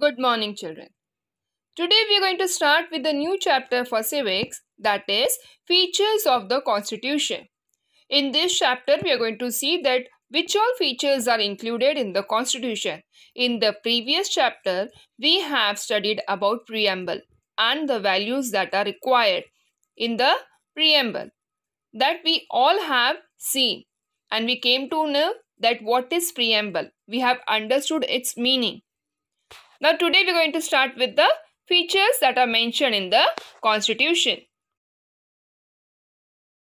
Good morning, children. Today we are going to start with the new chapter for civics that is, features of the constitution. In this chapter, we are going to see that which all features are included in the constitution. In the previous chapter, we have studied about preamble and the values that are required in the preamble that we all have seen and we came to know that what is preamble. We have understood its meaning now today we are going to start with the features that are mentioned in the constitution.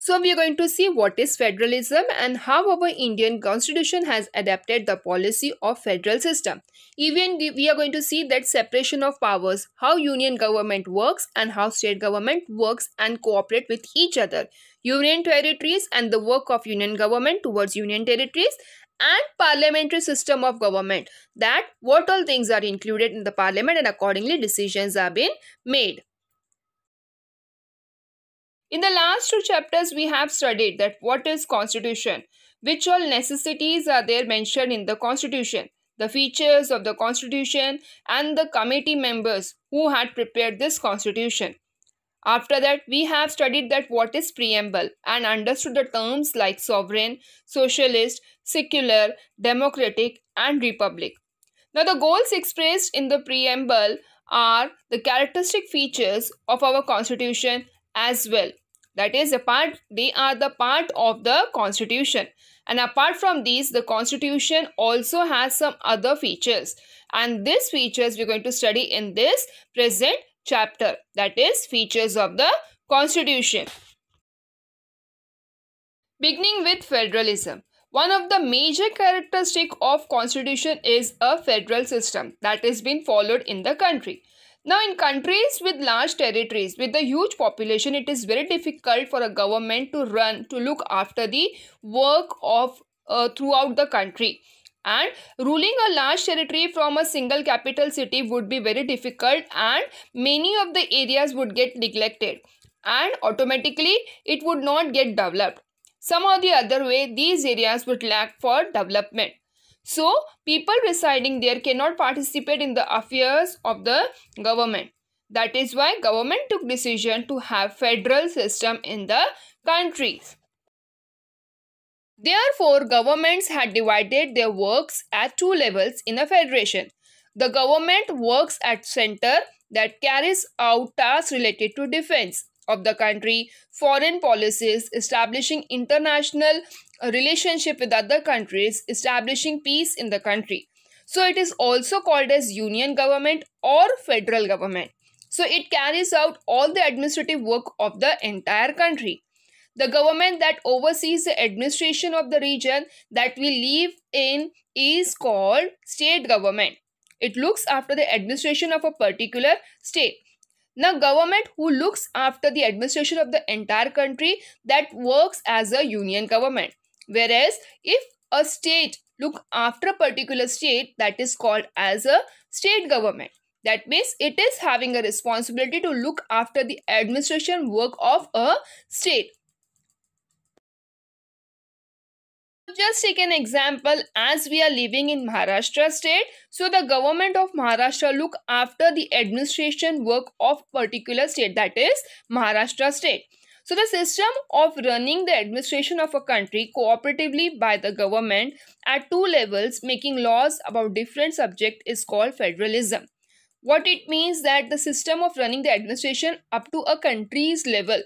So we are going to see what is federalism and how our Indian constitution has adapted the policy of federal system. Even we are going to see that separation of powers, how union government works and how state government works and cooperate with each other union territories and the work of union government towards union territories and parliamentary system of government that what all things are included in the parliament and accordingly decisions are being made. In the last two chapters we have studied that what is constitution, which all necessities are there mentioned in the constitution, the features of the constitution and the committee members who had prepared this constitution. After that, we have studied that what is preamble and understood the terms like sovereign, socialist, secular, democratic and republic. Now the goals expressed in the preamble are the characteristic features of our constitution as well. That is, the part they are the part of the constitution. And apart from these, the constitution also has some other features. And these features we're going to study in this present chapter that is features of the constitution beginning with federalism one of the major characteristic of constitution is a federal system that has been followed in the country now in countries with large territories with a huge population it is very difficult for a government to run to look after the work of uh, throughout the country and ruling a large territory from a single capital city would be very difficult and many of the areas would get neglected and automatically it would not get developed. Some or the other way these areas would lack for development. So people residing there cannot participate in the affairs of the government. That is why government took decision to have federal system in the countries. Therefore, governments had divided their works at two levels in a federation. The government works at center that carries out tasks related to defense of the country, foreign policies, establishing international relationship with other countries, establishing peace in the country. So it is also called as union government or federal government. So it carries out all the administrative work of the entire country the government that oversees the administration of the region that we live in is called state government. It looks after the administration of a particular state. Now, government who looks after the administration of the entire country that works as a union government. Whereas, if a state look after a particular state that is called as a state government. That means it is having a responsibility to look after the administration work of a state. just take an example as we are living in Maharashtra state so the government of Maharashtra look after the administration work of particular state that is Maharashtra state so the system of running the administration of a country cooperatively by the government at two levels making laws about different subject is called federalism what it means that the system of running the administration up to a country's level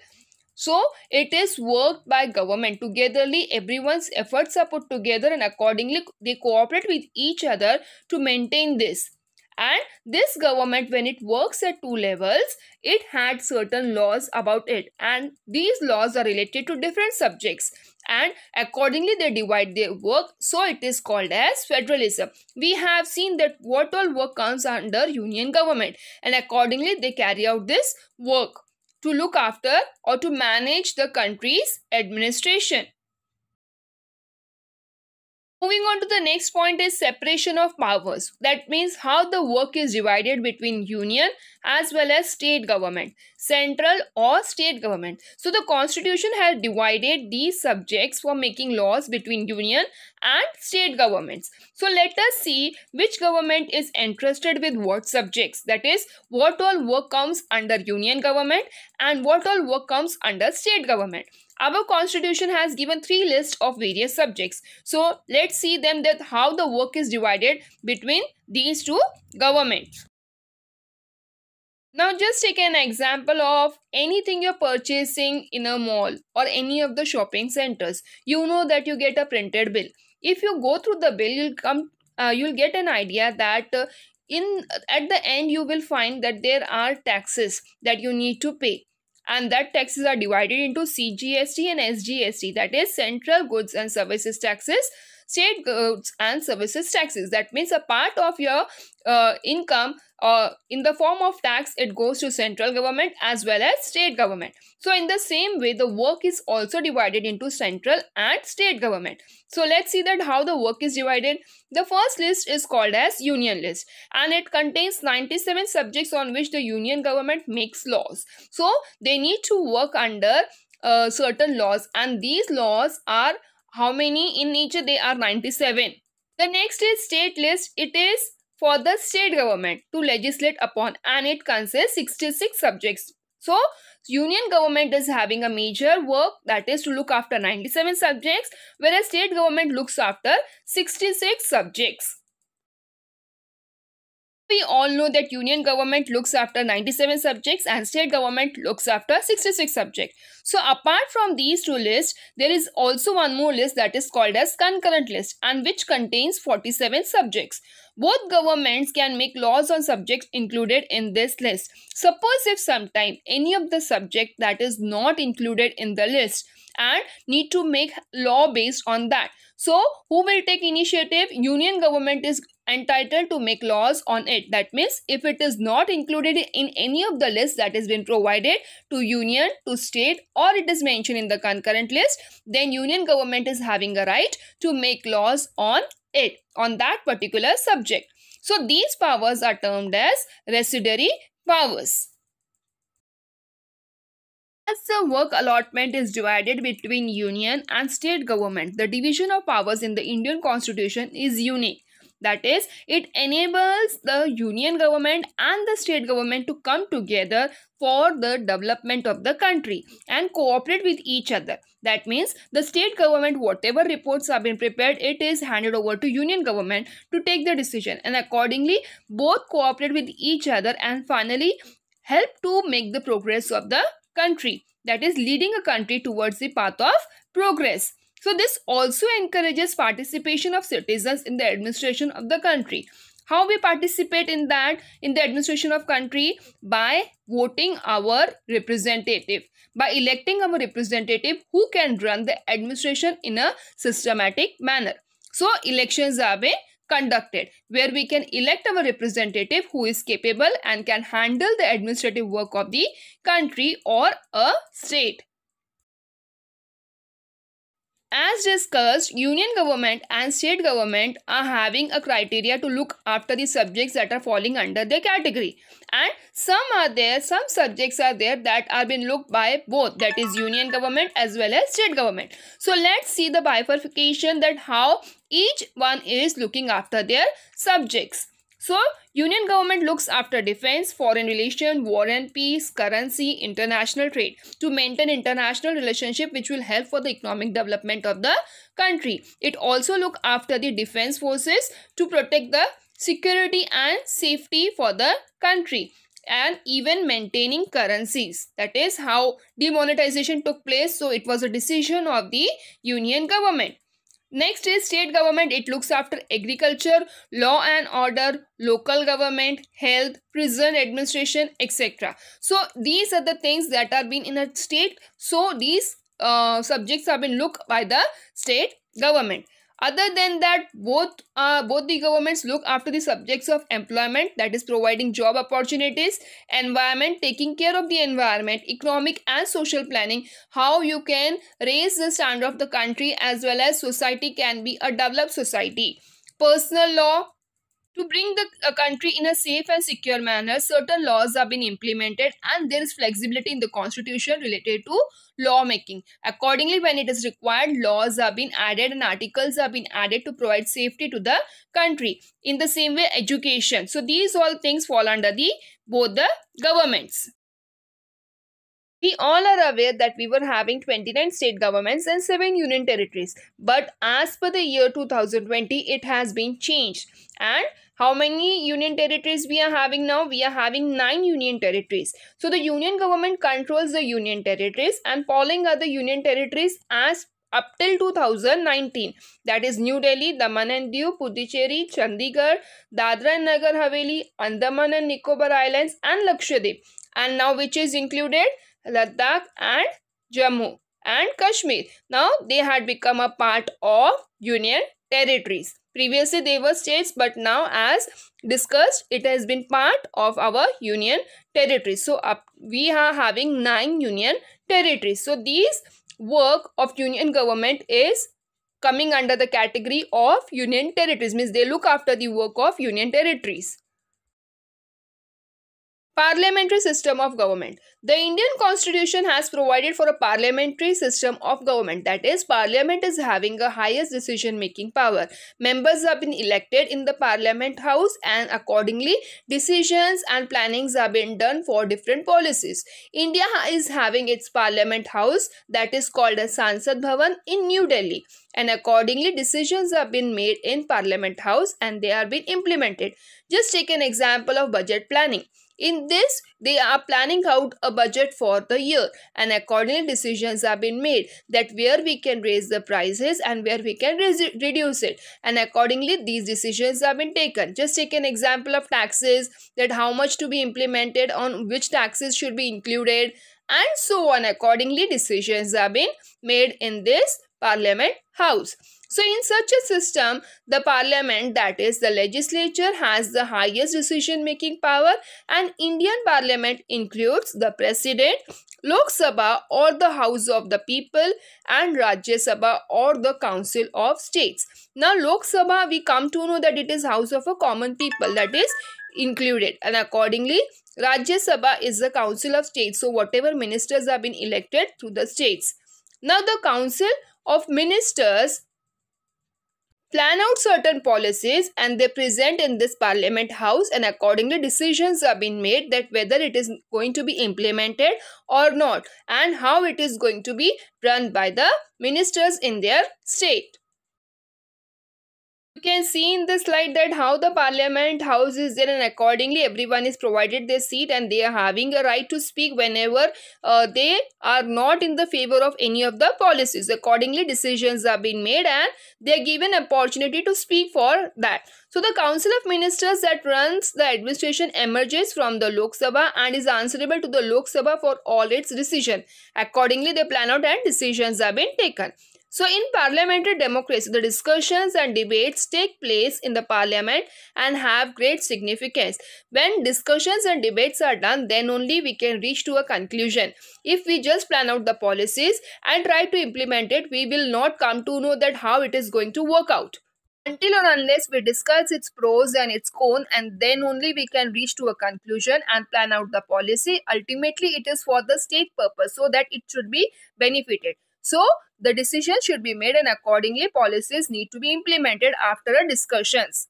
so it is worked by government. Togetherly, everyone's efforts are put together and accordingly they cooperate with each other to maintain this. And this government, when it works at two levels, it had certain laws about it. And these laws are related to different subjects. And accordingly, they divide their work. So it is called as federalism. We have seen that what all work comes under union government. And accordingly, they carry out this work to look after or to manage the country's administration. Moving on to the next point is separation of powers. That means how the work is divided between union as well as state government, central or state government. So the constitution has divided these subjects for making laws between union and state governments. So let us see which government is entrusted with what subjects. That is what all work comes under union government and what all work comes under state government. Our constitution has given three lists of various subjects. So let's see them that how the work is divided between these two governments. Now just take an example of anything you're purchasing in a mall or any of the shopping centers. You know that you get a printed bill. If you go through the bill, you'll come uh, you'll get an idea that uh, in at the end you will find that there are taxes that you need to pay and that taxes are divided into CGST and SGST that is central goods and services taxes state goods and services taxes. That means a part of your uh, income uh, in the form of tax, it goes to central government as well as state government. So in the same way, the work is also divided into central and state government. So let's see that how the work is divided. The first list is called as union list and it contains 97 subjects on which the union government makes laws. So they need to work under uh, certain laws and these laws are how many in each? They are 97. The next is state list. It is for the state government to legislate upon and it consists 66 subjects. So, union government is having a major work that is to look after 97 subjects whereas state government looks after 66 subjects. We all know that union government looks after 97 subjects and state government looks after 66 subjects. So apart from these two lists, there is also one more list that is called as concurrent list and which contains 47 subjects. Both governments can make laws on subjects included in this list. Suppose if sometime any of the subject that is not included in the list and need to make law based on that. So who will take initiative? Union government is entitled to make laws on it. That means if it is not included in any of the list that has been provided to union, to state or it is mentioned in the concurrent list, then union government is having a right to make laws on it on that particular subject. So these powers are termed as residuary powers. As the work allotment is divided between union and state government, the division of powers in the Indian constitution is unique. That is, it enables the union government and the state government to come together for the development of the country and cooperate with each other. That means the state government, whatever reports have been prepared, it is handed over to union government to take the decision and accordingly both cooperate with each other and finally help to make the progress of the country. That is leading a country towards the path of progress. So this also encourages participation of citizens in the administration of the country. How we participate in that in the administration of country by voting our representative by electing our representative who can run the administration in a systematic manner. So elections are being conducted where we can elect our representative who is capable and can handle the administrative work of the country or a state. As discussed, union government and state government are having a criteria to look after the subjects that are falling under their category. And some are there, some subjects are there that are being looked by both, that is union government as well as state government. So let's see the bifurcation that how each one is looking after their subjects. So, Union government looks after defense, foreign relation, war and peace, currency, international trade to maintain international relationship which will help for the economic development of the country. It also look after the defense forces to protect the security and safety for the country and even maintaining currencies. That is how demonetization took place. So, it was a decision of the Union government. Next is state government. It looks after agriculture, law and order, local government, health, prison administration, etc. So these are the things that are being in a state. So these uh, subjects have been looked by the state government. Other than that, both, uh, both the governments look after the subjects of employment, that is providing job opportunities, environment, taking care of the environment, economic and social planning, how you can raise the standard of the country as well as society can be a developed society. Personal law, to bring the uh, country in a safe and secure manner, certain laws have been implemented and there is flexibility in the constitution related to lawmaking. Accordingly, when it is required, laws have been added and articles have been added to provide safety to the country. In the same way, education. So these all things fall under the both the governments. We all are aware that we were having 29 state governments and 7 union territories. But as per the year 2020, it has been changed. And how many union territories we are having now we are having nine union territories so the union government controls the union territories and following are the union territories as up till 2019 that is new delhi daman and diu puducherry chandigarh dadra and nagar haveli andaman and nicobar islands and lakshadweep and now which is included ladakh and jammu and kashmir now they had become a part of union territories Previously, they were states, but now as discussed, it has been part of our union territory. So, up, we are having nine union territories. So, these work of union government is coming under the category of union territories means they look after the work of union territories Parliamentary system of government. The Indian constitution has provided for a parliamentary system of government. That is, parliament is having a highest decision making power. Members have been elected in the parliament house and accordingly decisions and plannings have been done for different policies. India is having its parliament house that is called the Sansad Bhavan in New Delhi and accordingly decisions have been made in parliament house and they are being implemented. Just take an example of budget planning. In this, they are planning out a budget for the year and accordingly decisions have been made that where we can raise the prices and where we can reduce it and accordingly these decisions have been taken. Just take an example of taxes that how much to be implemented on which taxes should be included and so on accordingly decisions have been made in this parliament house. So in such a system, the parliament, that is the legislature, has the highest decision-making power and Indian parliament includes the president, Lok Sabha or the House of the People and Rajya Sabha or the Council of States. Now Lok Sabha, we come to know that it is House of a Common People, that is included and accordingly Rajya Sabha is the Council of States. So whatever ministers have been elected through the states. Now the Council of Ministers plan out certain policies and they present in this parliament house and accordingly decisions are being made that whether it is going to be implemented or not and how it is going to be run by the ministers in their state. You can see in the slide that how the parliament house is there and accordingly everyone is provided their seat and they are having a right to speak whenever uh, they are not in the favor of any of the policies. Accordingly decisions are being made and they are given opportunity to speak for that. So the council of ministers that runs the administration emerges from the Lok Sabha and is answerable to the Lok Sabha for all its decision. Accordingly they plan out and decisions have been taken. So in parliamentary democracy, the discussions and debates take place in the parliament and have great significance. When discussions and debates are done, then only we can reach to a conclusion. If we just plan out the policies and try to implement it, we will not come to know that how it is going to work out. Until or unless we discuss its pros and its cons, and then only we can reach to a conclusion and plan out the policy. Ultimately, it is for the state purpose so that it should be benefited. So the decision should be made and accordingly policies need to be implemented after discussions.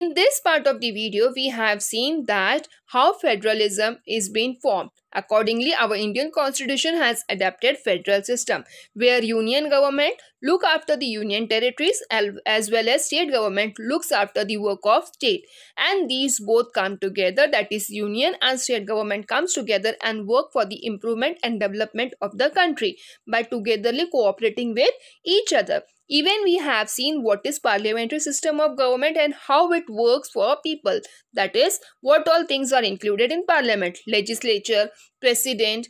In this part of the video, we have seen that how federalism is being formed. Accordingly, our Indian constitution has adapted federal system where union government look after the union territories as well as state government looks after the work of state and these both come together that is union and state government comes together and work for the improvement and development of the country by togetherly cooperating with each other. Even we have seen what is parliamentary system of government and how it works for people that is what all things are are included in parliament, legislature, president,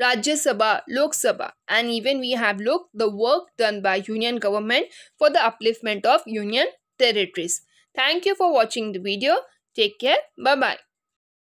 Rajya Sabha, Lok Sabha, and even we have looked the work done by union government for the upliftment of union territories. Thank you for watching the video. Take care. Bye-bye.